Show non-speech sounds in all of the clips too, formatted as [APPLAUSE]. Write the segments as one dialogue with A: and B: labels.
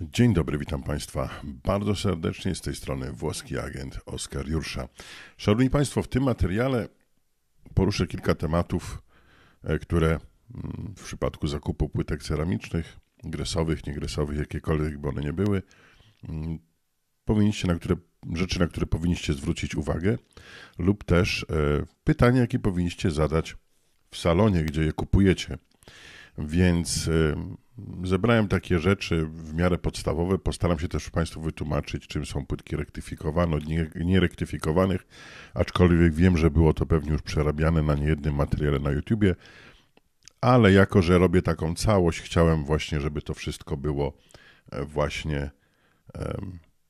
A: Dzień dobry, witam Państwa bardzo serdecznie. Z tej strony włoski agent Oskar Jursza. Szanowni Państwo, w tym materiale poruszę kilka tematów, e, które mm, w przypadku zakupu płytek ceramicznych, gresowych, niegresowych, jakiekolwiek by one nie były, mm, powinniście, na które, rzeczy, na które powinniście zwrócić uwagę, lub też e, pytania, jakie powinniście zadać w salonie, gdzie je kupujecie. Więc zebrałem takie rzeczy w miarę podstawowe. Postaram się też Państwu wytłumaczyć, czym są płytki rektyfikowane od nierektyfikowanych, aczkolwiek wiem, że było to pewnie już przerabiane na niejednym materiale na YouTubie, ale jako, że robię taką całość, chciałem właśnie, żeby to wszystko było e, właśnie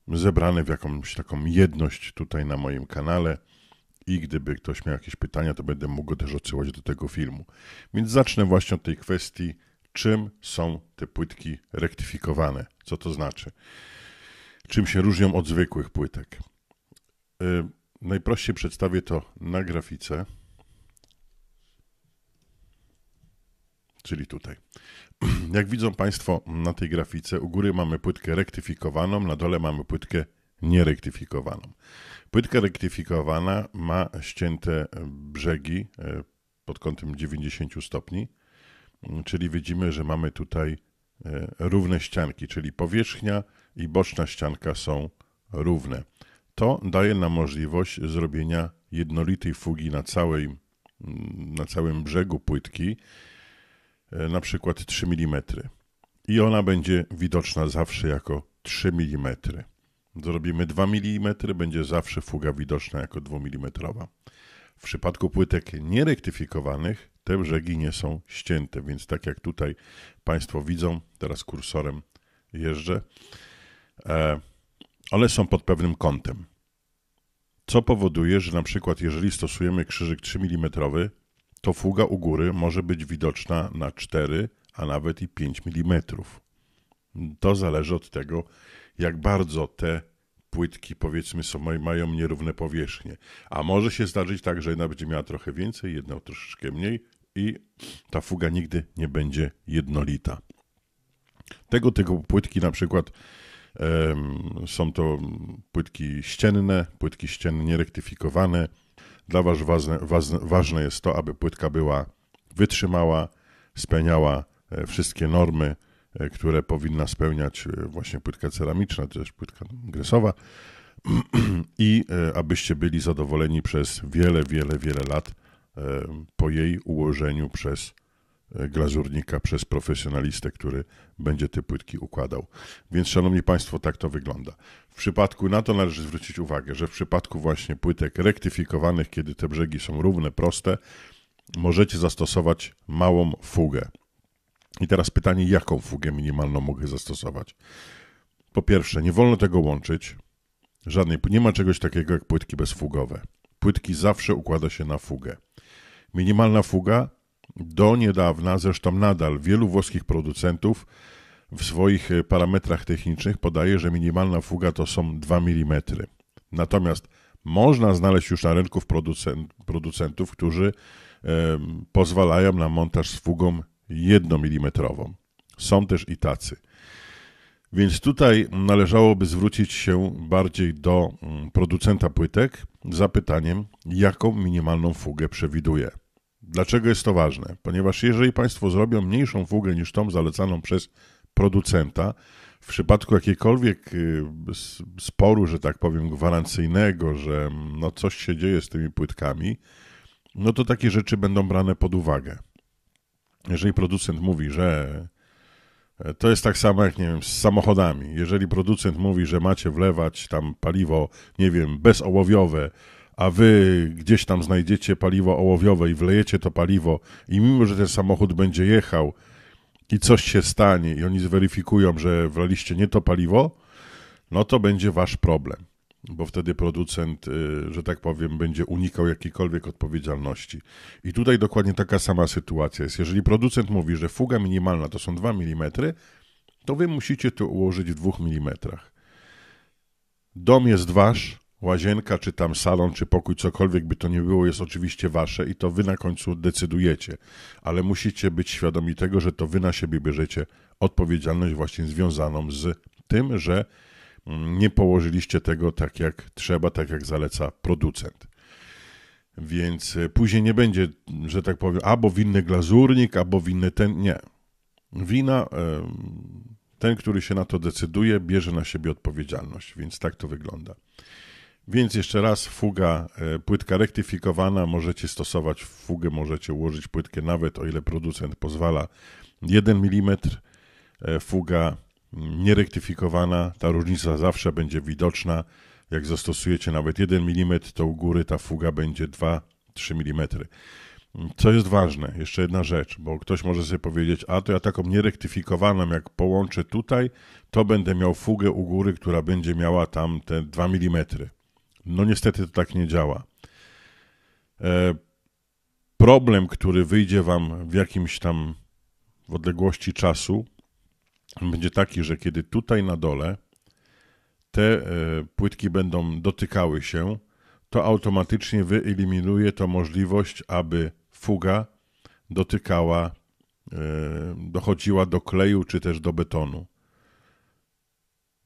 A: zebrane w jakąś taką jedność tutaj na moim kanale i gdyby ktoś miał jakieś pytania, to będę mógł też odsyłać do tego filmu. Więc zacznę właśnie od tej kwestii, czym są te płytki rektyfikowane. Co to znaczy? Czym się różnią od zwykłych płytek? Y, najprościej przedstawię to na grafice. czyli tutaj. [CLEARS THROAT] Jak widzą Państwo na tej grafice, u góry mamy płytkę rektyfikowaną, na dole mamy płytkę nierektyfikowaną. Płytka rektyfikowana ma ścięte brzegi e, pod kątem 90 stopni, mm, czyli widzimy, że mamy tutaj e, równe ścianki, czyli powierzchnia i boczna ścianka są równe. To daje nam możliwość zrobienia jednolitej fugi na, całej, mm, na całym brzegu płytki, e, na przykład 3 mm. I ona będzie widoczna zawsze jako 3 mm. Zrobimy 2 mm, będzie zawsze fuga widoczna jako 2 mm. W przypadku płytek nierektyfikowanych te brzegi nie są ścięte, więc tak jak tutaj Państwo widzą, teraz kursorem jeżdżę, one są pod pewnym kątem. Co powoduje, że na przykład jeżeli stosujemy krzyżyk 3 mm, to fuga u góry może być widoczna na 4, a nawet i 5 mm. To zależy od tego, jak bardzo te płytki powiedzmy są, mają nierówne powierzchnie. A może się zdarzyć tak, że jedna będzie miała trochę więcej, jedna troszeczkę mniej i ta fuga nigdy nie będzie jednolita. Tego typu płytki na przykład um, są to płytki ścienne, płytki ścienne nierektyfikowane. Dla Was ważne, ważne, ważne jest to, aby płytka była wytrzymała, spełniała e, wszystkie normy, E, które powinna spełniać e, właśnie płytka ceramiczna, czy też płytka gresowa. [CLEARS THROAT] I e, abyście byli zadowoleni przez wiele, wiele, wiele lat po jej ułożeniu przez glazurnika, przez profesjonalistę, który będzie te płytki układał. Więc, szanowni Państwo, tak to wygląda. W przypadku, na to należy zwrócić uwagę, że w przypadku właśnie płytek rektyfikowanych, kiedy te brzegi są równe, proste, możecie zastosować małą fugę. I teraz pytanie, jaką fugę minimalną mogę zastosować? Po pierwsze, nie wolno tego łączyć. Żadnej, nie ma czegoś takiego jak płytki bezfugowe. Płytki zawsze układa się na fugę. Minimalna fuga do niedawna, zresztą nadal, wielu włoskich producentów w swoich e, parametrach technicznych podaje, że minimalna fuga to są 2 mm. Natomiast można znaleźć już na rynku producent, producentów, którzy pozwalają na montaż z fugą jednomilimetrową. Są też i tacy. Więc tutaj należałoby zwrócić się bardziej do mm, producenta płytek z zapytaniem, jaką minimalną fugę przewiduje. Dlaczego jest to ważne? Ponieważ jeżeli Państwo zrobią mniejszą fugę niż tą zalecaną przez producenta, w przypadku jakiegokolwiek y, sporu, że tak powiem, gwarancyjnego, że mm, no coś się dzieje z tymi płytkami, no to takie rzeczy będą brane pod uwagę jeżeli producent mówi, że e, to jest tak samo jak, nie wiem, z samochodami. Jeżeli producent mówi, że macie wlewać tam paliwo, nie wiem, bezołowiowe, a wy gdzieś tam znajdziecie paliwo ołowiowe i wlejecie to paliwo i mimo, że ten samochód będzie jechał i coś się stanie i oni zweryfikują, że wlaliście nie to paliwo, no to będzie wasz problem bo wtedy producent, y, że tak powiem, będzie unikał jakiejkolwiek odpowiedzialności. I tutaj dokładnie taka sama sytuacja jest. Jeżeli producent mówi, że fuga minimalna to są 2 mm, to wy musicie to ułożyć w 2 mm. Dom jest wasz, łazienka, czy tam salon, czy pokój, cokolwiek by to nie było, jest oczywiście wasze i to wy na końcu decydujecie, ale musicie być świadomi tego, że to wy na siebie bierzecie odpowiedzialność właśnie związaną z tym, że nie położyliście tego tak jak trzeba, tak jak zaleca producent. Więc e, później nie będzie, że tak powiem, albo winny glazurnik, albo winny ten. Nie. Wina, e, ten, który się na to decyduje, bierze na siebie odpowiedzialność, więc tak to wygląda. Więc jeszcze raz, fuga, e, płytka rektyfikowana, możecie stosować fugę, możecie ułożyć płytkę nawet, o ile producent pozwala, 1 mm, fuga nierektyfikowana, ta różnica zawsze będzie widoczna. Jak zastosujecie nawet 1 mm, to u góry ta fuga będzie 2-3 mm. Co jest ważne, jeszcze jedna rzecz, bo ktoś może sobie powiedzieć, a to ja taką nierektyfikowaną, jak połączę tutaj, to będę miał fugę u góry, która będzie miała tam te 2 mm. No niestety to tak nie działa. E, problem, który wyjdzie Wam w jakimś tam w odległości czasu, będzie taki, że kiedy tutaj na dole te e, płytki będą dotykały się, to automatycznie wyeliminuje to możliwość, aby fuga dotykała, e, dochodziła do kleju czy też do betonu.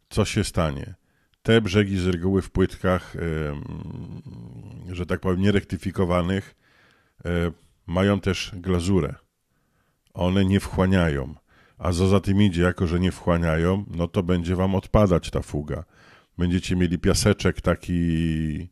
A: Co się stanie? Te brzegi z reguły w płytkach, e, że tak powiem, nierektyfikowanych, mają też glazurę. One nie wchłaniają a co za tym idzie, jako że nie wchłaniają, no to będzie wam odpadać ta fuga. Będziecie mieli piaseczek taki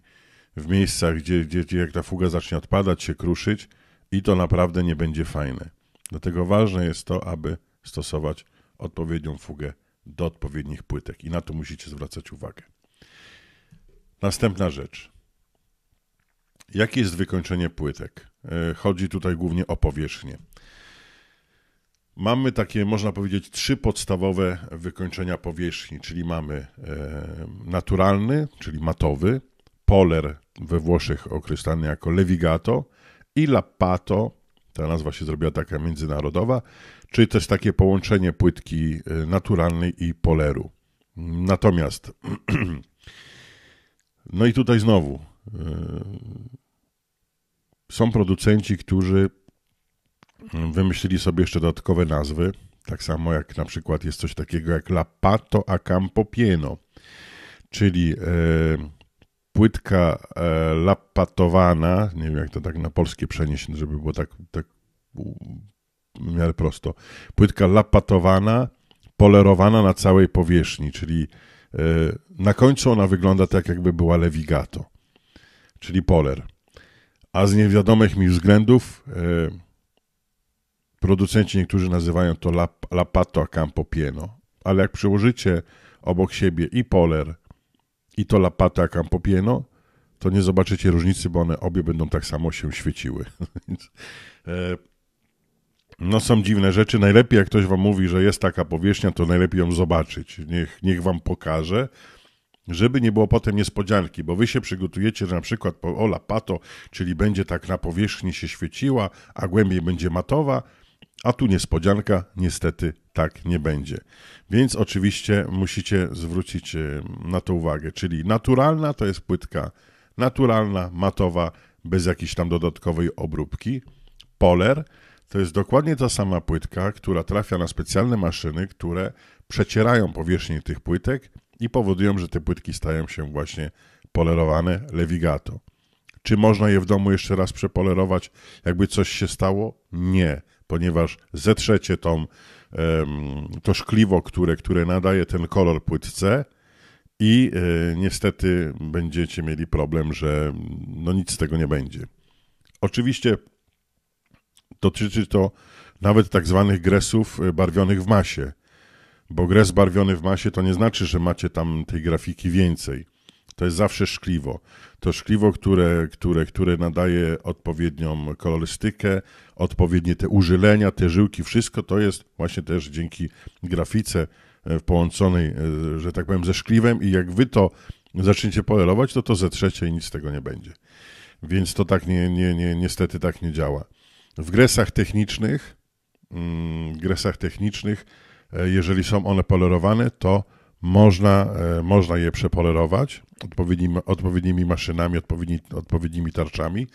A: w miejscach, gdzie, gdzie jak ta fuga zacznie odpadać, się kruszyć i to naprawdę nie będzie fajne. Dlatego ważne jest to, aby stosować odpowiednią fugę do odpowiednich płytek i na to musicie zwracać uwagę. Następna rzecz. Jakie jest wykończenie płytek? E, chodzi tutaj głównie o powierzchnię. Mamy takie, można powiedzieć, trzy podstawowe wykończenia powierzchni, czyli mamy e, naturalny, czyli matowy, poler we Włoszech określany jako levigato i lappato, ta nazwa się zrobiła taka międzynarodowa, czyli też takie połączenie płytki e, naturalnej i poleru. Natomiast, [CLEARS THROAT] no i tutaj znowu, e, są producenci, którzy Wymyślili sobie jeszcze dodatkowe nazwy, tak samo jak na przykład jest coś takiego jak lapato a Campo Pieno, czyli e, płytka e, lapatowana, nie wiem jak to tak na polskie przenieść, żeby było tak, tak w miarę prosto, płytka lapatowana, polerowana na całej powierzchni, czyli e, na końcu ona wygląda tak jakby była lewigato, czyli poler. A z niewiadomych mi względów... E, Producenci niektórzy nazywają to lapato a campo pieno, ale jak przyłożycie obok siebie i poler, i to lapato a campo pieno, to nie zobaczycie różnicy, bo one obie będą tak samo się świeciły. [LAUGHS] E, no są dziwne rzeczy. Najlepiej jak ktoś wam mówi, że jest taka powierzchnia, to najlepiej ją zobaczyć. Niech, niech wam pokaże żeby nie było potem niespodzianki, bo wy się przygotujecie, że na przykład o lapato, czyli będzie tak na powierzchni się świeciła, a głębiej będzie matowa, a tu niespodzianka, niestety tak nie będzie. Więc oczywiście musicie zwrócić y, na to uwagę. Czyli naturalna to jest płytka naturalna, matowa, bez jakiejś tam dodatkowej obróbki. Poler to jest dokładnie ta sama płytka, która trafia na specjalne maszyny, które przecierają powierzchnię tych płytek i powodują, że te płytki stają się właśnie polerowane lewigato. Czy można je w domu jeszcze raz przepolerować, jakby coś się stało? Nie ponieważ zetrzecie tą, to szkliwo, które, które nadaje ten kolor płytce i e, niestety będziecie mieli problem, że no nic z tego nie będzie. Oczywiście dotyczy to nawet tak zwanych gresów e, barwionych w masie, bo gres barwiony w masie to nie znaczy, że macie tam tej grafiki więcej. To jest zawsze szkliwo. To szkliwo, które, które, które nadaje odpowiednią kolorystykę, odpowiednie te użylenia, te żyłki, wszystko to jest właśnie też dzięki grafice e, połączonej, e, że tak powiem, ze szkliwem i jak wy to zaczniecie polerować, to to zetrzecie i nic z tego nie będzie. Więc to tak nie, nie, nie, niestety tak nie działa. W gresach technicznych, mm, gresach technicznych, e, jeżeli są one polerowane, to można, e, można je przepolerować odpowiednimi, odpowiednimi maszynami, odpowiedni, odpowiednimi tarczami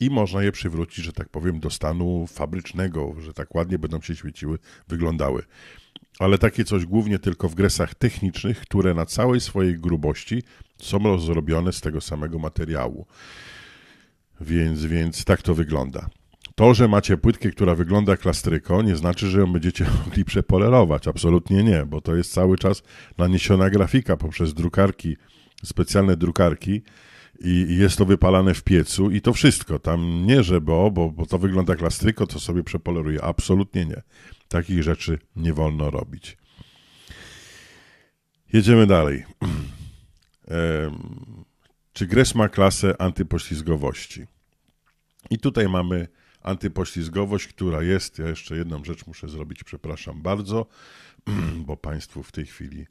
A: i można je przywrócić, że tak powiem, do stanu fabrycznego, że tak ładnie będą się świeciły, wyglądały. Ale takie coś głównie tylko w gresach technicznych, które na całej swojej grubości są zrobione z tego samego materiału. Więc, więc tak to wygląda to, że macie płytkę, która wygląda klastryko, nie znaczy, że ją będziecie [LAUGHS] mogli przepolerować. Absolutnie nie, bo to jest cały czas naniesiona grafika poprzez drukarki, specjalne drukarki i jest to wypalane w piecu i to wszystko. Tam nie, że bo, bo, bo to wygląda klastryko, to sobie przepoleruje. Absolutnie nie. Takich rzeczy nie wolno robić. Jedziemy dalej. [CLEARS THROAT] Czy Gres ma klasę antypoślizgowości? I tutaj mamy antypoślizgowość, która jest, ja jeszcze jedną rzecz muszę zrobić, przepraszam bardzo, [CLEARS THROAT] bo Państwu w tej chwili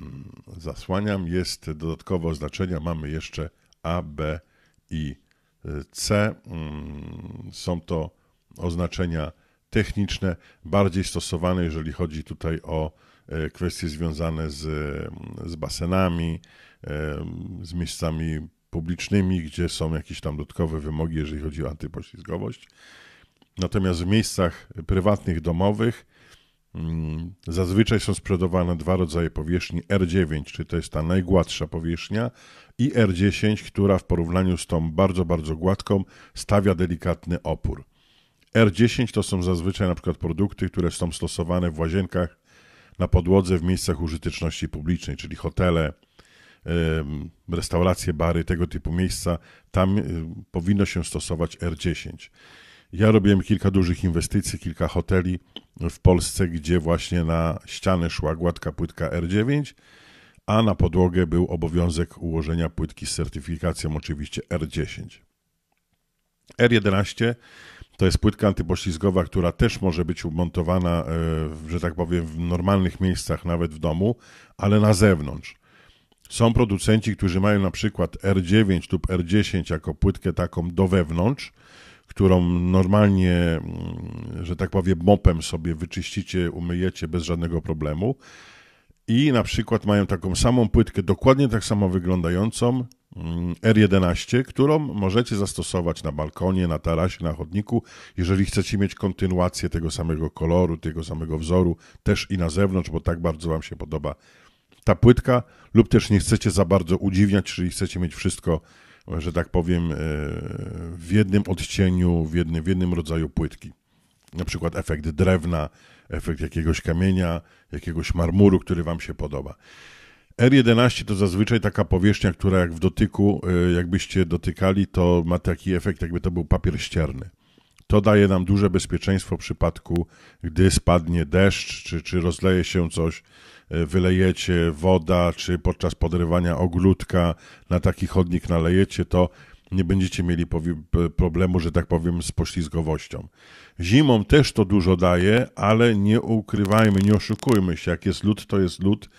A: mm, zasłaniam, jest dodatkowe oznaczenia, mamy jeszcze A, B i y, C. Mm, są to oznaczenia techniczne, bardziej stosowane, jeżeli chodzi tutaj o y, kwestie związane z, y, z basenami, z miejscami publicznymi, gdzie są jakieś tam dodatkowe wymogi, jeżeli chodzi o antypoślizgowość. Natomiast w miejscach prywatnych, domowych mm, zazwyczaj są sprzedawane dwa rodzaje powierzchni: R9, czyli to jest ta najgładsza powierzchnia, i R10, która w porównaniu z tą bardzo, bardzo gładką stawia delikatny opór. R10 to są zazwyczaj na przykład produkty, które są stosowane w łazienkach na podłodze w miejscach użyteczności publicznej, czyli hotele, restauracje, bary, tego typu miejsca, tam powinno się stosować R10. Ja robiłem kilka dużych inwestycji, kilka hoteli w Polsce, gdzie właśnie na ścianę szła gładka płytka R9, a na podłogę był obowiązek ułożenia płytki z certyfikacją oczywiście R10. R11 to jest płytka antypoślizgowa, która też może być umontowana, e, że tak powiem, w normalnych miejscach, nawet w domu, ale na zewnątrz. Są producenci, którzy mają na przykład R9 lub R10 jako płytkę taką do wewnątrz, którą normalnie, mm, że tak powiem, mopem sobie wyczyścicie, umyjecie bez żadnego problemu. I na przykład mają taką samą płytkę, dokładnie tak samo wyglądającą, mm, R11, którą możecie zastosować na balkonie, na tarasie, na chodniku. Jeżeli chcecie mieć kontynuację tego samego koloru, tego samego wzoru, też i na zewnątrz, bo tak bardzo Wam się podoba ta płytka, lub też nie chcecie za bardzo udziwniać, czyli chcecie mieć wszystko, że tak powiem, e, w jednym odcieniu, w jednym, w jednym rodzaju płytki. Na przykład efekt drewna, efekt jakiegoś kamienia, jakiegoś marmuru, który Wam się podoba. R11 to zazwyczaj taka powierzchnia, która jak w dotyku, e, jakbyście dotykali, to ma taki efekt, jakby to był papier ścierny. To daje nam duże bezpieczeństwo w przypadku, gdy spadnie deszcz, czy, czy rozleje się coś, E, wylejecie woda, czy podczas podrywania ogródka na taki chodnik nalejecie, to nie będziecie mieli problemu, że tak powiem, z poślizgowością. Zimą też to dużo daje, ale nie ukrywajmy, nie oszukujmy się. Jak jest lód, to jest lód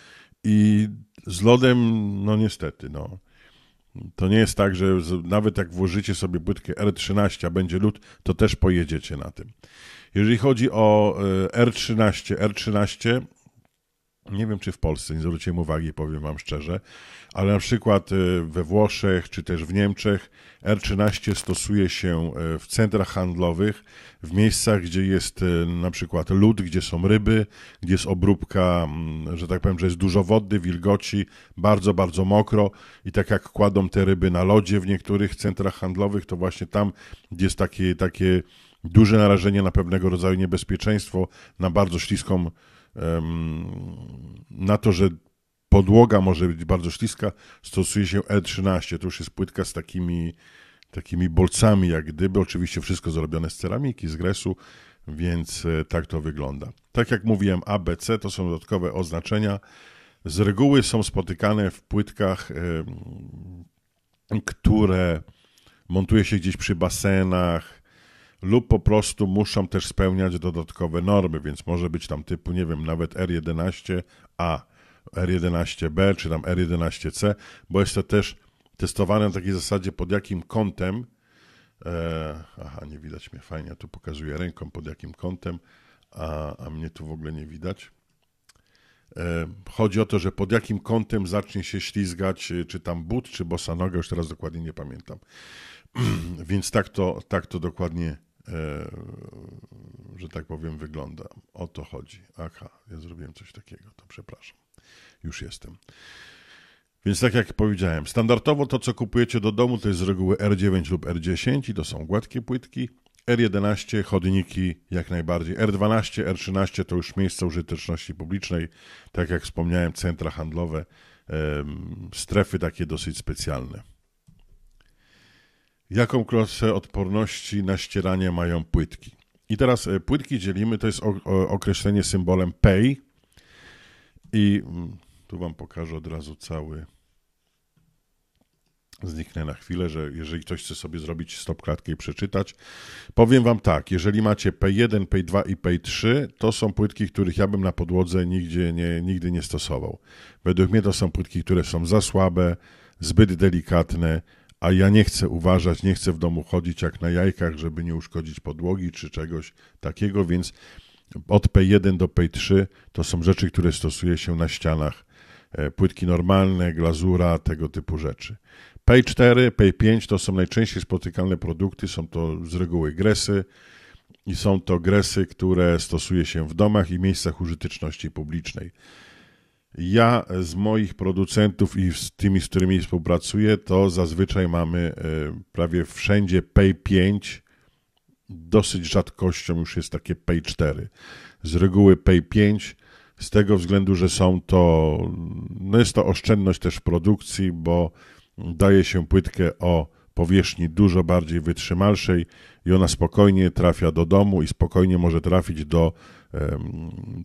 A: i z lodem, no niestety, no. To nie jest tak, że nawet jak włożycie sobie płytkę R13, a będzie lód, to też pojedziecie na tym. Jeżeli chodzi o R13, e, R13 nie wiem, czy w Polsce, nie zwróciłem uwagi, powiem Wam szczerze, ale na przykład y, we Włoszech czy też w Niemczech R13 stosuje się y, w centrach handlowych, w miejscach, gdzie jest y, na przykład lód, gdzie są ryby, gdzie jest obróbka, mm, że tak powiem, że jest dużo wody, wilgoci, bardzo, bardzo mokro i tak jak kładą te ryby na lodzie w niektórych centrach handlowych, to właśnie tam, gdzie jest takie, takie duże narażenie na pewnego rodzaju niebezpieczeństwo, na bardzo śliską na to, że podłoga może być bardzo śliska, stosuje się E13. To już jest płytka z takimi, takimi bolcami, jak gdyby. Oczywiście wszystko zrobione z ceramiki, z gresu, więc e, tak to wygląda. Tak jak mówiłem, ABC to są dodatkowe oznaczenia. Z reguły są spotykane w płytkach, które montuje się gdzieś przy basenach, lub po prostu muszą też spełniać dodatkowe normy, więc może być tam typu, nie wiem, nawet R11A, R11B czy tam R11C, bo jest to też testowane na takiej zasadzie, pod jakim kątem, e, aha, nie widać mnie fajnie, tu pokazuję ręką, pod jakim kątem, a, a mnie tu w ogóle nie widać. E, chodzi o to, że pod jakim kątem zacznie się ślizgać, e, czy tam but, czy bossa noga, już teraz dokładnie nie pamiętam. [CLEARS THROAT] Więc tak to, tak to dokładnie E, że tak powiem, wygląda. O to chodzi. Aha, ja zrobiłem coś takiego, to przepraszam. Już jestem. Więc tak jak powiedziałem, standardowo to, co kupujecie do domu, to jest z reguły R9 lub R10 i to są gładkie płytki. R11 chodniki jak najbardziej. R12, R13 to już miejsca użyteczności publicznej, tak jak wspomniałem, centra handlowe, strefy takie dosyć specjalne. Jaką klasę odporności na ścieranie mają płytki? I teraz e, płytki dzielimy, to jest określenie symbolem PEI. I mm, tu Wam pokażę od razu cały. Zniknę na chwilę, że jeżeli ktoś chce sobie zrobić stop klatkę i przeczytać, powiem Wam tak: jeżeli macie P1, P2 i P3, to są płytki, których ja bym na podłodze nigdzie nie, nigdy nie stosował. Według mnie to są płytki, które są za słabe, zbyt delikatne a ja nie chcę uważać, nie chcę w domu chodzić jak na jajkach, żeby nie uszkodzić podłogi czy czegoś takiego, więc od P1 do P3 to są rzeczy, które stosuje się na ścianach. E, płytki normalne, glazura, tego typu rzeczy. P4, P5 to są najczęściej spotykane produkty, są to z reguły gresy i są to gresy, które stosuje się w domach i miejscach użyteczności publicznej. Ja z moich producentów i z tymi, z którymi współpracuję, to zazwyczaj mamy e, prawie wszędzie Pay 5. Dosyć rzadkością już jest takie Pay 4. Z reguły Pay 5 z tego względu, że są to, no jest to oszczędność też w produkcji, bo daje się płytkę o powierzchni dużo bardziej wytrzymalszej i ona spokojnie trafia do domu i spokojnie może trafić do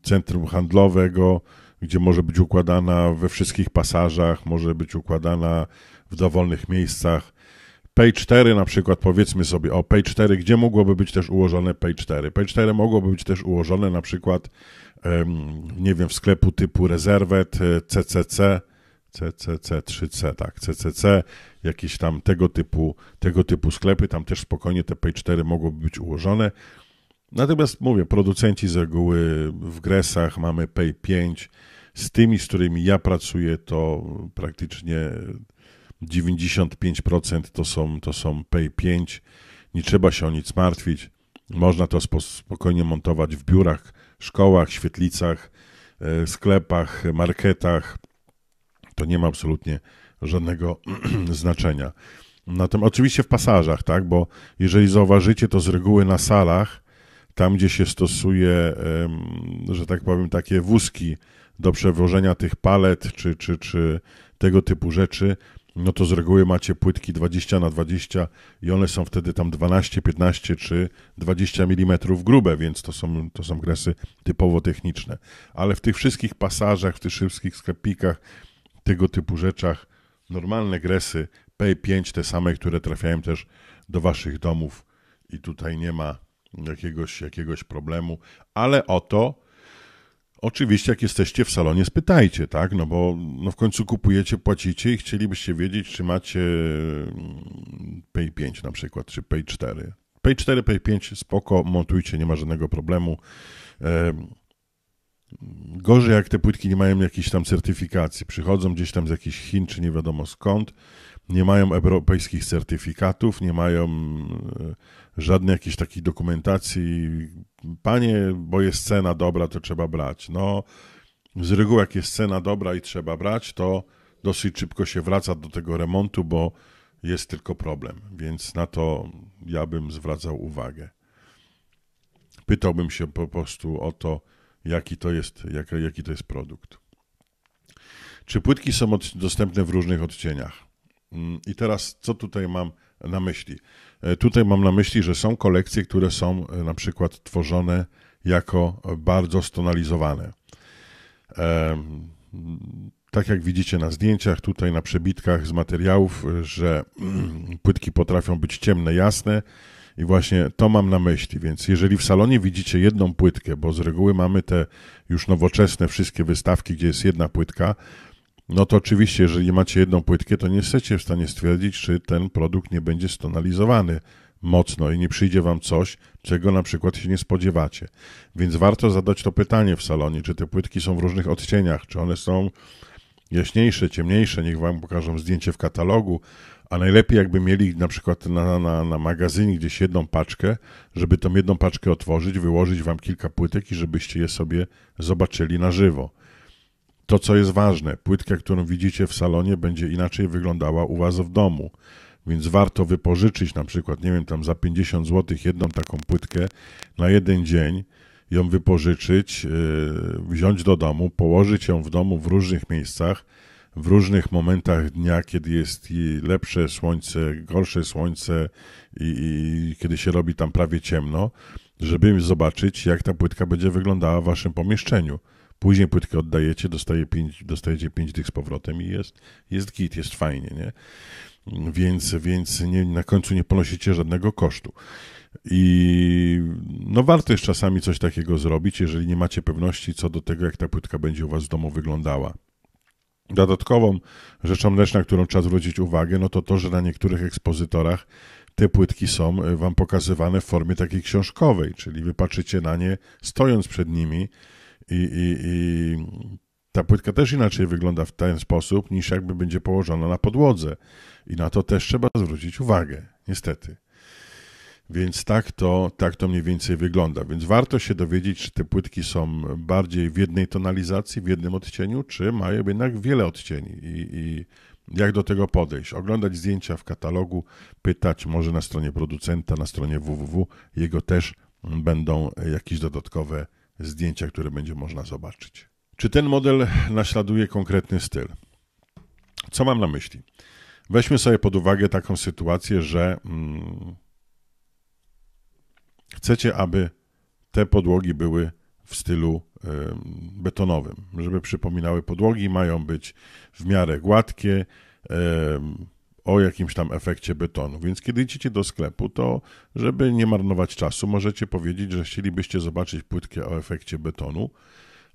A: centrum handlowego, gdzie może być układana we wszystkich pasażach, może być układana w dowolnych miejscach. P4 na przykład, powiedzmy sobie o P4, gdzie mogłoby być też ułożone P4. P4 mogłoby być też ułożone na przykład, nie wiem, w sklepu typu rezerwet, CCC, CCC, 3C, tak, CCC, jakieś tam tego typu, tego typu sklepy, tam też spokojnie te P4 mogłoby być ułożone. Natomiast mówię, producenci z reguły w Gresach mamy P5, z tymi, z którymi ja pracuję, to praktycznie 95% to są, to są Pay 5. Nie trzeba się o nic martwić. Można to spokojnie montować w biurach, szkołach, świetlicach, e, sklepach, marketach. To nie ma absolutnie żadnego [CLEARS THROAT] znaczenia. Natomiast oczywiście w pasażach, tak? Bo jeżeli zauważycie, to z reguły na salach, tam gdzie się stosuje, że tak powiem, takie wózki do przewożenia tych palet czy, czy, czy tego typu rzeczy, no to z reguły macie płytki 20 na 20 i one są wtedy tam 12, 15 czy 20 mm grube, więc to są, to są kresy typowo techniczne. Ale w tych wszystkich pasażach, w tych wszystkich sklepikach, tego typu rzeczach, normalne kresy P5, te same, które trafiają też do waszych domów i tutaj nie ma jakiegoś, jakiegoś problemu, ale oto Oczywiście, jak jesteście w salonie, spytajcie, tak? No bo no w końcu kupujecie, płacicie i chcielibyście wiedzieć, czy macie mm, Pay 5 na przykład, czy Pay 4. Pay 4, Pay 5, spoko, montujcie, nie ma żadnego problemu. Gorzej, jak te płytki nie mają jakiejś tam certyfikacji. Przychodzą gdzieś tam z jakichś Chin, czy nie wiadomo skąd nie mają europejskich certyfikatów, nie mają e, żadnej jakiejś takiej dokumentacji. Panie, bo jest cena dobra, to trzeba brać. No, z reguły jak jest cena dobra i trzeba brać, to dosyć szybko się wraca do tego remontu, bo jest tylko problem, więc na to ja bym zwracał uwagę. Pytałbym się po prostu o to, jaki to jest, jaki to jest produkt. Czy płytki są dostępne w różnych odcieniach? Mm, I teraz co tutaj mam na myśli? E, tutaj mam na myśli, że są kolekcje, które są e, na przykład tworzone jako bardzo stonalizowane. Tak jak widzicie na zdjęciach, tutaj na przebitkach z materiałów, e, że [CLEARS THROAT] płytki potrafią być ciemne, jasne. I właśnie to mam na myśli, więc jeżeli w salonie widzicie jedną płytkę, bo z reguły mamy te już nowoczesne wszystkie wystawki, gdzie jest jedna płytka, no to oczywiście, jeżeli macie jedną płytkę, to nie jesteście w stanie stwierdzić, czy ten produkt nie będzie stonalizowany mocno i nie przyjdzie wam coś, czego na przykład się nie spodziewacie. Więc warto zadać to pytanie w salonie, czy te płytki są w różnych odcieniach, czy one są jaśniejsze, ciemniejsze, niech wam pokażą zdjęcie w katalogu, a najlepiej jakby mieli na przykład na, na, na magazynie gdzieś jedną paczkę, żeby tą jedną paczkę otworzyć, wyłożyć wam kilka płytek i żebyście je sobie zobaczyli na żywo. To, co jest ważne, płytka, którą widzicie w salonie, będzie inaczej wyglądała u Was w domu, więc warto wypożyczyć na przykład, nie wiem, tam za 50 zł jedną taką płytkę na jeden dzień, ją wypożyczyć, yy, wziąć do domu, położyć ją w domu w różnych miejscach, w różnych momentach dnia, kiedy jest lepsze słońce, gorsze słońce i, i kiedy się robi tam prawie ciemno, żeby zobaczyć, jak ta płytka będzie wyglądała w Waszym pomieszczeniu. Później płytkę oddajecie, dostaje pięć, dostajecie 5 tych z powrotem i jest, jest git, jest fajnie, nie? Więc, więc nie, na końcu nie ponosicie żadnego kosztu. I no warto jest czasami coś takiego zrobić, jeżeli nie macie pewności co do tego, jak ta płytka będzie u Was w domu wyglądała. Dodatkową rzeczą też, na którą trzeba zwrócić uwagę, no to to, że na niektórych ekspozytorach te płytki są e, Wam pokazywane w formie takiej książkowej, czyli wypatrzycie na nie stojąc przed nimi, i, i, i ta płytka też inaczej wygląda w ten sposób, niż jakby będzie położona na podłodze. I na to też trzeba zwrócić uwagę, niestety. Więc tak to, tak to mniej więcej wygląda. Więc warto się dowiedzieć, czy te płytki są bardziej w jednej tonalizacji, w jednym odcieniu, czy mają jednak wiele odcieni i, i jak do tego podejść. Oglądać zdjęcia w katalogu, pytać może na stronie producenta, na stronie www. Jego też będą jakieś dodatkowe zdjęcia, które będzie można zobaczyć. Czy ten model naśladuje konkretny styl? Co mam na myśli? Weźmy sobie pod uwagę taką sytuację, że mm, chcecie, aby te podłogi były w stylu y, betonowym, żeby przypominały podłogi, mają być w miarę gładkie, y, o jakimś tam efekcie betonu. Więc kiedy idziecie do sklepu, to żeby nie marnować czasu, możecie powiedzieć, że chcielibyście zobaczyć płytkę o efekcie betonu,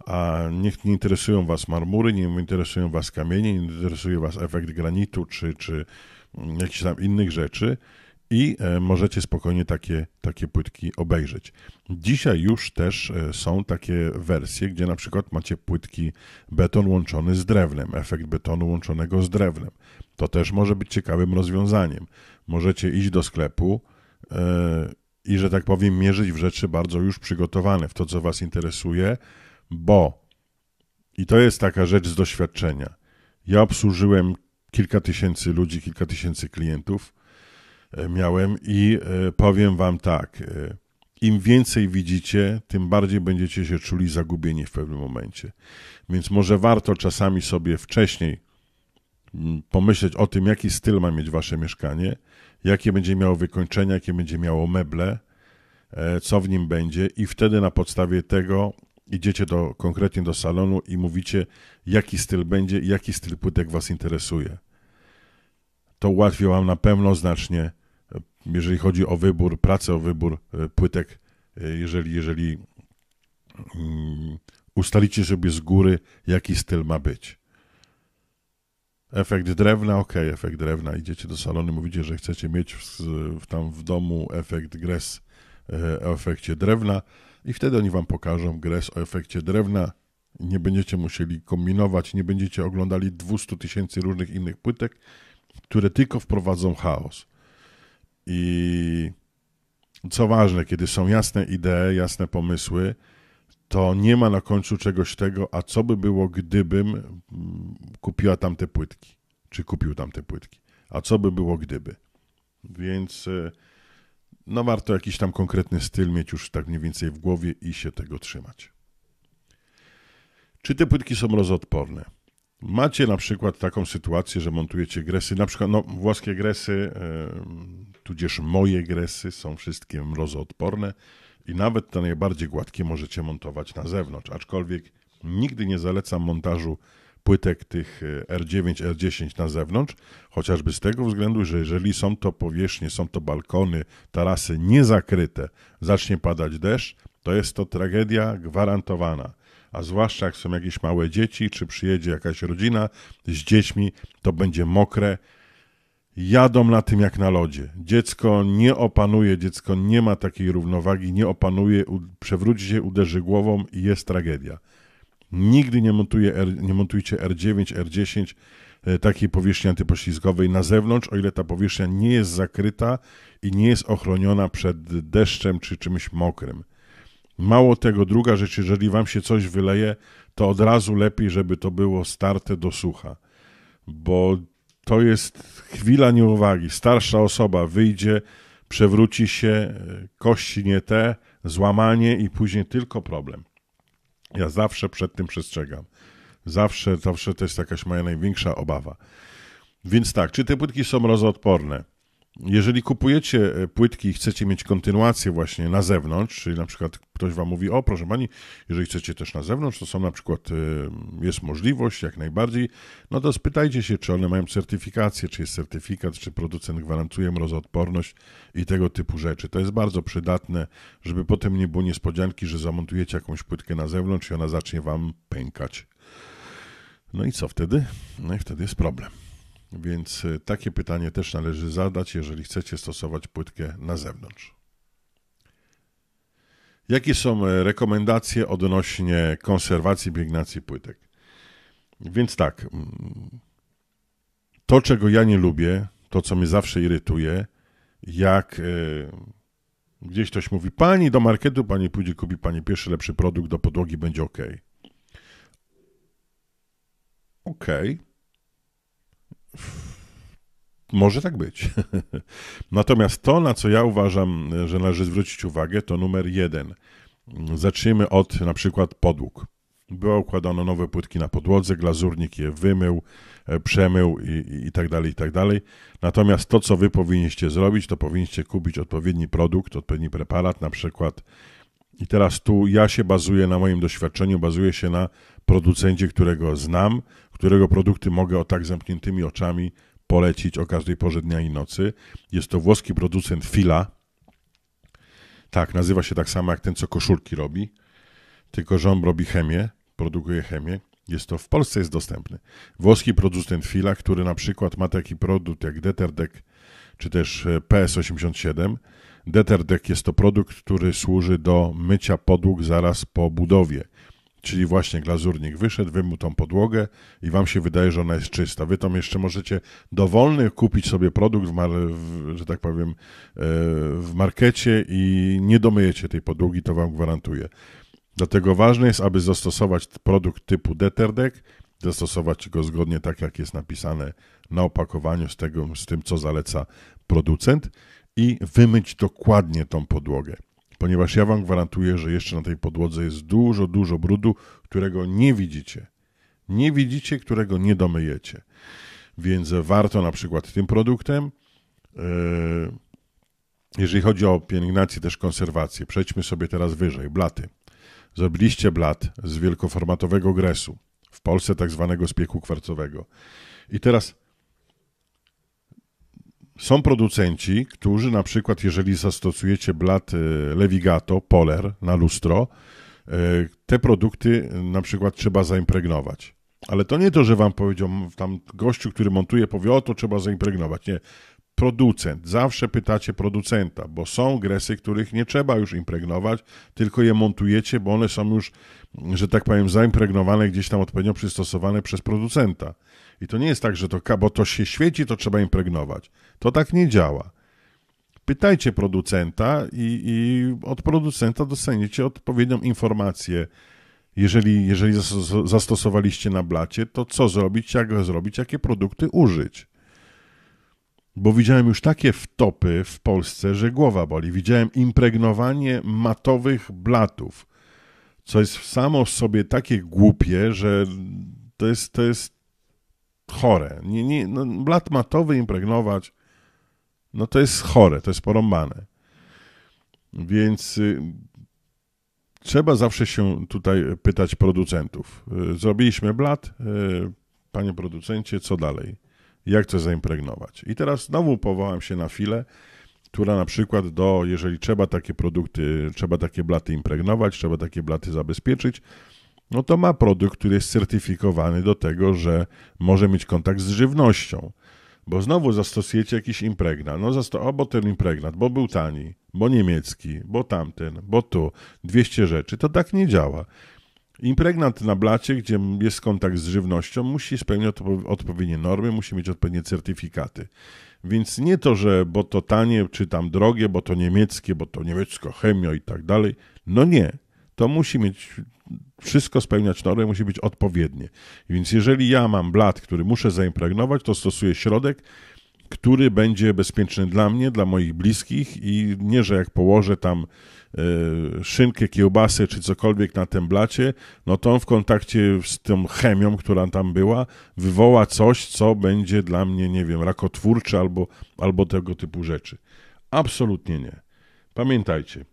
A: a niech nie interesują Was marmury, nie interesują Was kamienie, nie interesuje Was efekt granitu czy, czy jakichś tam innych rzeczy i e, możecie spokojnie takie, takie płytki obejrzeć. Dzisiaj już też e, są takie wersje, gdzie na przykład macie płytki beton łączony z drewnem, efekt betonu łączonego z drewnem. To też może być ciekawym rozwiązaniem. Możecie iść do sklepu e, i, że tak powiem, mierzyć w rzeczy bardzo już przygotowane, w to, co Was interesuje, bo i to jest taka rzecz z doświadczenia. Ja obsłużyłem kilka tysięcy ludzi, kilka tysięcy klientów E, miałem i e, powiem Wam tak. E, Im więcej widzicie, tym bardziej będziecie się czuli zagubieni w pewnym momencie. Więc może warto czasami sobie wcześniej mm, pomyśleć o tym, jaki styl ma mieć Wasze mieszkanie, jakie będzie miało wykończenia, jakie będzie miało meble, co w nim będzie, i wtedy na podstawie tego idziecie do, konkretnie do salonu i mówicie, jaki styl będzie i jaki styl płytek Was interesuje. To ułatwi Wam na pewno znacznie jeżeli chodzi o wybór, pracy, o wybór e, płytek, e, jeżeli, jeżeli mm, ustalicie sobie z góry, jaki styl ma być. Efekt drewna, ok, efekt drewna. Idziecie do salonu, mówicie, że chcecie mieć w, w, tam w domu efekt gres e, o efekcie drewna i wtedy oni wam pokażą gres o efekcie drewna. Nie będziecie musieli kombinować, nie będziecie oglądali 200 tysięcy różnych innych płytek, które tylko wprowadzą chaos. I co ważne, kiedy są jasne idee, jasne pomysły, to nie ma na końcu czegoś tego, a co by było, gdybym mm, kupiła tamte płytki, czy kupił tamte płytki, a co by było, gdyby. Więc e, no warto jakiś tam konkretny styl mieć już tak mniej więcej w głowie i się tego trzymać. Czy te płytki są rozodporne? Macie na przykład taką sytuację, że montujecie gresy, na przykład no, włoskie gresy, e, tudzież moje gresy są wszystkie mrozoodporne i nawet te najbardziej gładkie możecie montować na zewnątrz, aczkolwiek nigdy nie zalecam montażu płytek tych R9, e, R10 na zewnątrz, chociażby z tego względu, że jeżeli są to powierzchnie, są to balkony, tarasy niezakryte, zacznie padać deszcz, to jest to tragedia gwarantowana a zwłaszcza jak są jakieś małe dzieci, czy przyjedzie jakaś rodzina z dziećmi, to będzie mokre. Jadą na tym jak na lodzie. Dziecko nie opanuje, dziecko nie ma takiej równowagi, nie opanuje, przewróci się, uderzy głową i jest tragedia. Nigdy nie, montuje R, nie montujcie R9, R10 e, takiej powierzchni antypoślizgowej na zewnątrz, o ile ta powierzchnia nie jest zakryta i nie jest ochroniona przed deszczem czy czymś mokrym. Mało tego, druga rzecz, jeżeli wam się coś wyleje, to od razu lepiej, żeby to było starte do sucha, bo to jest chwila nieuwagi. Starsza osoba wyjdzie, przewróci się, e, kości nie te, złamanie i później tylko problem. Ja zawsze przed tym przestrzegam. Zawsze, zawsze to jest jakaś moja największa obawa. Więc tak, czy te płytki są rozodporne? jeżeli kupujecie e, płytki i chcecie mieć kontynuację właśnie na zewnątrz, czyli na przykład ktoś wam mówi, o proszę pani, jeżeli chcecie też na zewnątrz, to są na przykład, e, jest możliwość jak najbardziej, no to spytajcie się, czy one mają certyfikację, czy jest certyfikat, czy producent gwarantuje mrozoodporność i tego typu rzeczy. To jest bardzo przydatne, żeby potem nie było niespodzianki, że zamontujecie jakąś płytkę na zewnątrz i ona zacznie wam pękać. No i co wtedy? No i wtedy jest problem. Więc y, takie pytanie też należy zadać, jeżeli chcecie stosować płytkę na zewnątrz. Jakie są y, rekomendacje odnośnie konserwacji, biegnacji płytek? Więc tak, mm, to czego ja nie lubię, to co mnie zawsze irytuje, jak y, gdzieś ktoś mówi, pani do marketu, pani pójdzie, kupi pani pierwszy lepszy produkt, do podłogi będzie ok. Okej. Okay może tak być. [LAUGHS] Natomiast to, na co ja uważam, że należy zwrócić uwagę, to numer jeden. Zacznijmy od na przykład podłóg. Była układano nowe płytki na podłodze, glazurnik je wymył, e, przemył i, i tak dalej, i tak dalej. Natomiast to, co wy powinniście zrobić, to powinniście kupić odpowiedni produkt, odpowiedni preparat, na przykład i teraz tu ja się bazuję na moim doświadczeniu, bazuję się na producencie, którego znam, którego produkty mogę o tak zamkniętymi oczami polecić o każdej porze dnia i nocy. Jest to włoski producent Fila. Tak, nazywa się tak samo jak ten, co koszulki robi. Tylko, że on robi chemię, produkuje chemię. Jest to w Polsce jest dostępny. Włoski producent Fila, który na przykład ma taki produkt jak Deterdek czy też e, PS87. Deterdek jest to produkt, który służy do mycia podłóg zaraz po budowie. Czyli właśnie glazurnik wyszedł, wymył tą podłogę i wam się wydaje, że ona jest czysta. Wy tam jeszcze możecie dowolny kupić sobie produkt, w, w że tak powiem, e, w markecie i nie domyjecie tej podłogi, to wam gwarantuję. Dlatego ważne jest, aby zastosować produkt typu Deterdek, zastosować go zgodnie tak, jak jest napisane na opakowaniu z, tego, z tym, co zaleca producent i wymyć dokładnie tą podłogę ponieważ ja Wam gwarantuję, że jeszcze na tej podłodze jest dużo, dużo brudu, którego nie widzicie. Nie widzicie, którego nie domyjecie. Więc warto na przykład tym produktem, e, jeżeli chodzi o pielęgnację, też konserwację, przejdźmy sobie teraz wyżej. Blaty. Zrobiliście blat z wielkoformatowego gresu, w Polsce tak zwanego spieku kwarcowego. I teraz są producenci, którzy na przykład, jeżeli zastosujecie blat e, Levigato, Poler na lustro, e, te produkty na przykład trzeba zaimpregnować. Ale to nie to, że wam powiedział tam gościu, który montuje, powie, o to trzeba zaimpregnować. Nie. Producent. Zawsze pytacie producenta, bo są gresy, których nie trzeba już impregnować, tylko je montujecie, bo one są już, że tak powiem, zaimpregnowane, gdzieś tam odpowiednio przystosowane przez producenta. I to nie jest tak, że to, bo to się świeci, to trzeba impregnować. To tak nie działa. Pytajcie producenta i, i od producenta dostaniecie odpowiednią informację. Jeżeli, jeżeli zastosowaliście na blacie, to co zrobić, jak go zrobić, jakie produkty użyć bo widziałem już takie wtopy w Polsce, że głowa boli. Widziałem impregnowanie matowych blatów, co jest samo w sobie takie głupie, że to jest, to jest chore. Nie, nie, no, blat to wyimpregnować. no to jest chore, to jest porąbane. Więc y, trzeba zawsze się tutaj pytać producentów. Y, zrobiliśmy blat, y, panie producencie, co dalej? Jak to zaimpregnować? I teraz znowu powołam się na filę, która na przykład do, jeżeli trzeba takie produkty, trzeba takie blaty impregnować, trzeba takie blaty zabezpieczyć, no to ma produkt, który jest certyfikowany do tego, że może mieć kontakt z żywnością. Bo znowu zastosujecie jakiś impregnat. No zasto o, bo ten impregnat, bo był tani, bo niemiecki, bo tamten, bo tu, 200 rzeczy. To tak nie działa. Impregnat na blacie, gdzie jest kontakt z żywnością, musi spełniać odpowiednie normy, musi mieć odpowiednie certyfikaty. Więc nie to, że bo to tanie, czy tam drogie, bo to niemieckie, bo to niemiecko chemio i tak dalej. No nie. To musi mieć wszystko spełniać normy musi być odpowiednie. Więc jeżeli ja mam blat, który muszę zaimpregnować, to stosuję środek, który będzie bezpieczny dla mnie, dla moich bliskich i nie, że jak położę tam e, szynkę, kiełbasę czy cokolwiek na tym blacie, no to on w kontakcie z tą chemią, która tam była, wywoła coś, co będzie dla mnie, nie wiem, rakotwórcze albo, albo tego typu rzeczy. Absolutnie nie. Pamiętajcie,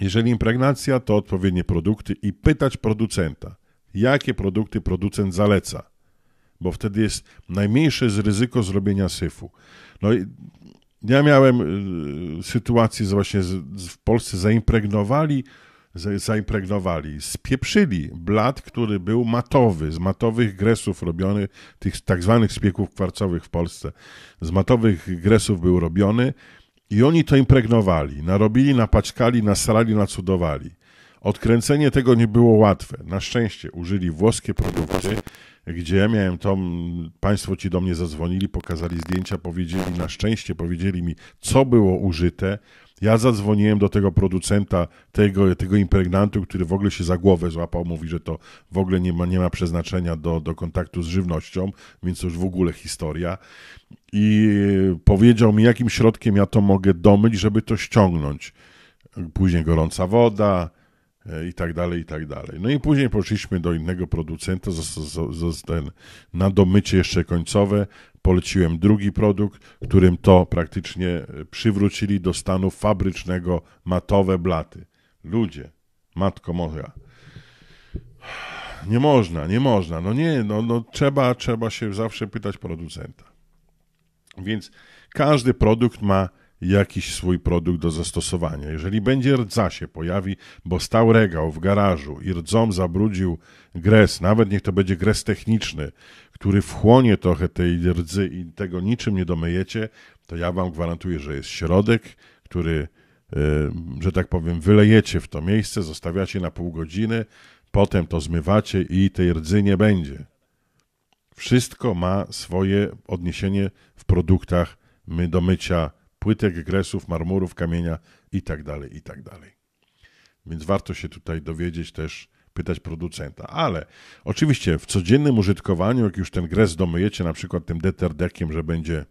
A: jeżeli impregnacja, to odpowiednie produkty i pytać producenta, jakie produkty producent zaleca, bo wtedy jest najmniejsze ryzyko zrobienia syfu. No i ja miałem y, sytuację właśnie w Polsce, zaimpregnowali, zaimpregnowali, spieprzyli blat, który był matowy, z matowych gresów robiony, tych tak zwanych spieków kwarcowych w Polsce. Z matowych gresów był robiony, i oni to impregnowali, narobili, napaćkali, nasrali, nacudowali. Odkręcenie tego nie było łatwe. Na szczęście użyli włoskie produkty, gdzie ja miałem tom, państwo ci do mnie zadzwonili, pokazali zdjęcia, powiedzieli na szczęście, powiedzieli mi, co było użyte. Ja zadzwoniłem do tego producenta tego, tego impregnantu, który w ogóle się za głowę złapał, mówi, że to w ogóle nie ma, nie ma przeznaczenia do, do kontaktu z żywnością, więc już w ogóle historia. I powiedział mi, jakim środkiem ja to mogę domyć, żeby to ściągnąć. Później gorąca woda, E, i tak dalej, i tak dalej. No i później poszliśmy do innego producenta, za za za ten, na domycie jeszcze końcowe, poleciłem drugi produkt, którym to praktycznie e, przywrócili do stanu fabrycznego matowe blaty. Ludzie, matko moja, nie można, nie można, no nie, no, no trzeba, trzeba się zawsze pytać producenta. Więc każdy produkt ma jakiś swój produkt do zastosowania. Jeżeli będzie rdza się pojawi, bo stał regał w garażu i rdzą zabrudził gres, nawet niech to będzie gres techniczny, który wchłonie trochę tej rdzy i tego niczym nie domyjecie, to ja wam gwarantuję, że jest środek, który, że tak powiem, wylejecie w to miejsce, zostawiacie na pół godziny, potem to zmywacie i tej rdzy nie będzie. Wszystko ma swoje odniesienie w produktach my do mycia płytek, gresów, marmurów, kamienia itd., tak itd. Tak Więc warto się tutaj dowiedzieć też, pytać producenta. Ale oczywiście w codziennym użytkowaniu, jak już ten gres domyjecie na przykład tym deterdekiem, że będzie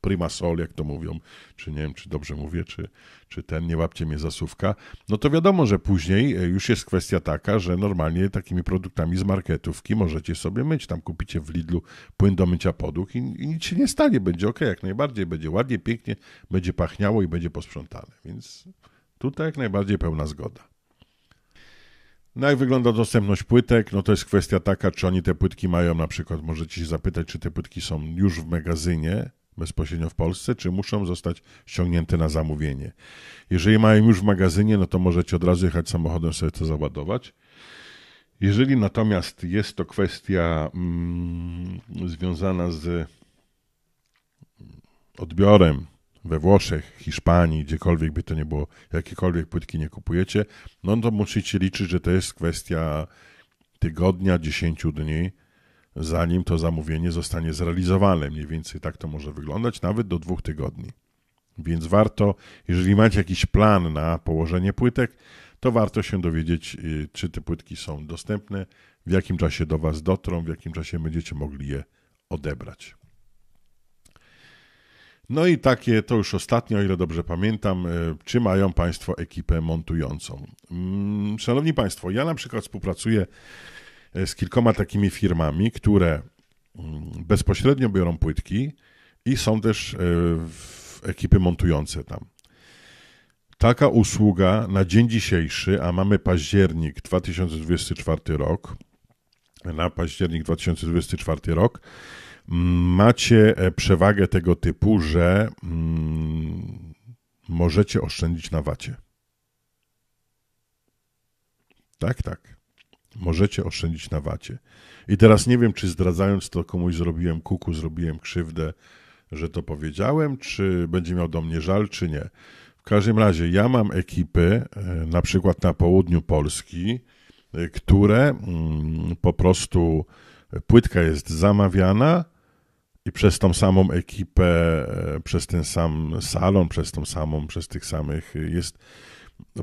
A: prima sol, jak to mówią, czy nie wiem, czy dobrze mówię, czy, czy ten, nie łapcie mnie zasówka, no to wiadomo, że później e, już jest kwestia taka, że normalnie takimi produktami z marketówki możecie sobie myć, tam kupicie w Lidlu płyn do mycia podłóg i, i nic się nie stanie, będzie ok, jak najbardziej, będzie ładnie, pięknie, będzie pachniało i będzie posprzątane, więc tutaj jak najbardziej pełna zgoda. No jak wygląda dostępność płytek? No to jest kwestia taka, czy oni te płytki mają, na przykład możecie się zapytać, czy te płytki są już w magazynie, bezpośrednio w Polsce, czy muszą zostać ściągnięte na zamówienie. Jeżeli mają już w magazynie, no to możecie od razu jechać samochodem, sobie to załadować. Jeżeli natomiast jest to kwestia mm, związana z mm, odbiorem we Włoszech, Hiszpanii, gdziekolwiek by to nie było, jakiekolwiek płytki nie kupujecie, no to musicie liczyć, że to jest kwestia tygodnia, 10 dni, zanim to zamówienie zostanie zrealizowane. Mniej więcej tak to może wyglądać, nawet do dwóch tygodni. Więc warto, jeżeli macie jakiś plan na położenie płytek, to warto się dowiedzieć, y, czy te płytki są dostępne, w jakim czasie do Was dotrą, w jakim czasie będziecie mogli je odebrać. No i takie, to już ostatnie, o ile dobrze pamiętam, y, czy mają Państwo ekipę montującą. Mm, szanowni Państwo, ja na przykład współpracuję E, z kilkoma takimi firmami, które mm, bezpośrednio biorą płytki i są też e, ekipy montujące tam. Taka usługa na dzień dzisiejszy, a mamy październik 2024 rok, na październik 2024 rok, macie e, przewagę tego typu, że mm, możecie oszczędzić na wacie. Tak, tak. Możecie oszczędzić na wacie. I teraz nie wiem, czy zdradzając to komuś zrobiłem kuku, zrobiłem krzywdę, że to powiedziałem, czy będzie miał do mnie żal, czy nie. W każdym razie ja mam ekipy, e, na przykład na południu Polski, e, które mm, po prostu płytka jest zamawiana i przez tą samą ekipę, e, przez ten sam salon, przez tą samą, przez tych samych jest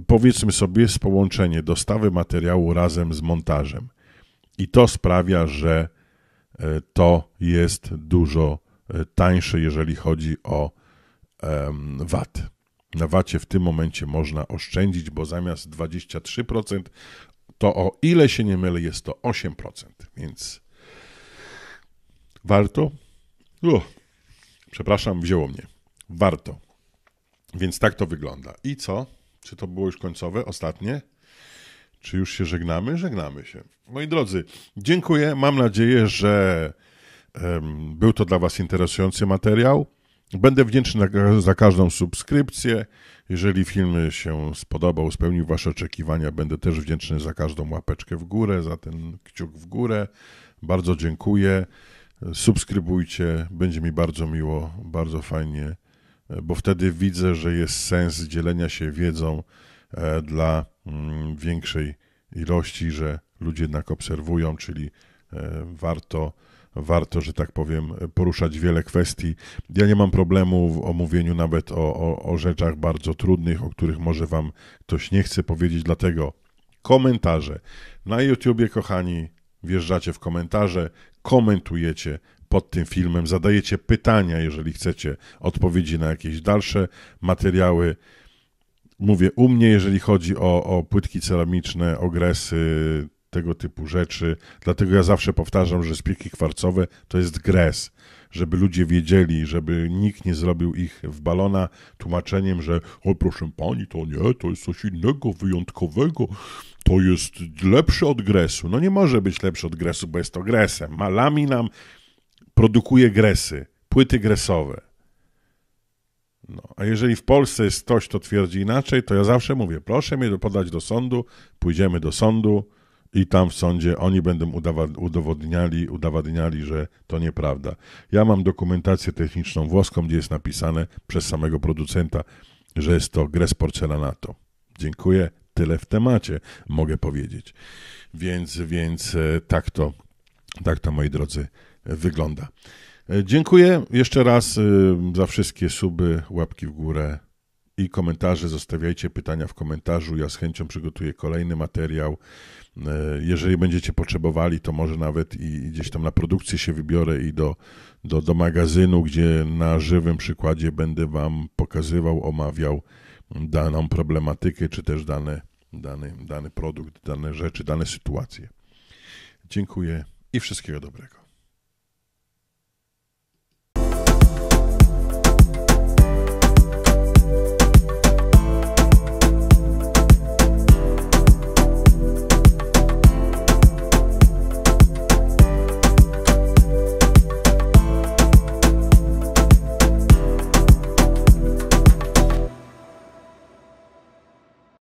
A: powiedzmy sobie, jest połączenie dostawy materiału razem z montażem. I to sprawia, że e, to jest dużo e, tańsze, jeżeli chodzi o VAT. Na VAT w tym momencie można oszczędzić, bo zamiast 23%, to o ile się nie mylę, jest to 8%. Więc warto? Uch, przepraszam, wzięło mnie. Warto. Więc tak to wygląda. I co? Czy to było już końcowe, ostatnie? Czy już się żegnamy? Żegnamy się. Moi drodzy, dziękuję. Mam nadzieję, że um, był to dla Was interesujący materiał. Będę wdzięczny za każdą subskrypcję. Jeżeli film się spodobał, spełnił Wasze oczekiwania, będę też wdzięczny za każdą łapeczkę w górę, za ten kciuk w górę. Bardzo dziękuję. Subskrybujcie, będzie mi bardzo miło, bardzo fajnie bo wtedy widzę, że jest sens dzielenia się wiedzą e, dla mm, większej ilości, że ludzie jednak obserwują, czyli e, warto, warto, że tak powiem, poruszać wiele kwestii. Ja nie mam problemu w omówieniu nawet o, o, o rzeczach bardzo trudnych, o których może Wam ktoś nie chce powiedzieć, dlatego komentarze. Na YouTubie, kochani, wjeżdżacie w komentarze, komentujecie, pod tym filmem, zadajecie pytania, jeżeli chcecie odpowiedzi na jakieś dalsze materiały. Mówię u mnie, jeżeli chodzi o, o płytki ceramiczne, ogresy, tego typu rzeczy. Dlatego ja zawsze powtarzam, że spieki kwarcowe to jest gres, żeby ludzie wiedzieli, żeby nikt nie zrobił ich w balona tłumaczeniem, że o proszę pani, to nie, to jest coś innego, wyjątkowego, to jest lepsze od gresu. No nie może być lepsze od gresu, bo jest to gresem. Ma laminam, produkuje gresy, płyty gresowe. No, a jeżeli w Polsce jest ktoś, kto twierdzi inaczej, to ja zawsze mówię, proszę mnie podać do sądu, pójdziemy do sądu i tam w sądzie oni będą udowodniali, udowodniali, że to nieprawda. Ja mam dokumentację techniczną włoską, gdzie jest napisane przez samego producenta, że jest to gres porcelanato. Dziękuję, tyle w temacie mogę powiedzieć. Więc, więc e, tak to, tak to moi drodzy wygląda. E, dziękuję jeszcze raz y, za wszystkie suby, łapki w górę i komentarze. Zostawiajcie pytania w komentarzu. Ja z chęcią przygotuję kolejny materiał. E, jeżeli będziecie potrzebowali, to może nawet i gdzieś tam na produkcję się wybiorę i do, do, do magazynu, gdzie na żywym przykładzie będę Wam pokazywał, omawiał daną problematykę, czy też dane, dany, dany produkt, dane rzeczy, dane sytuacje. Dziękuję i wszystkiego dobrego.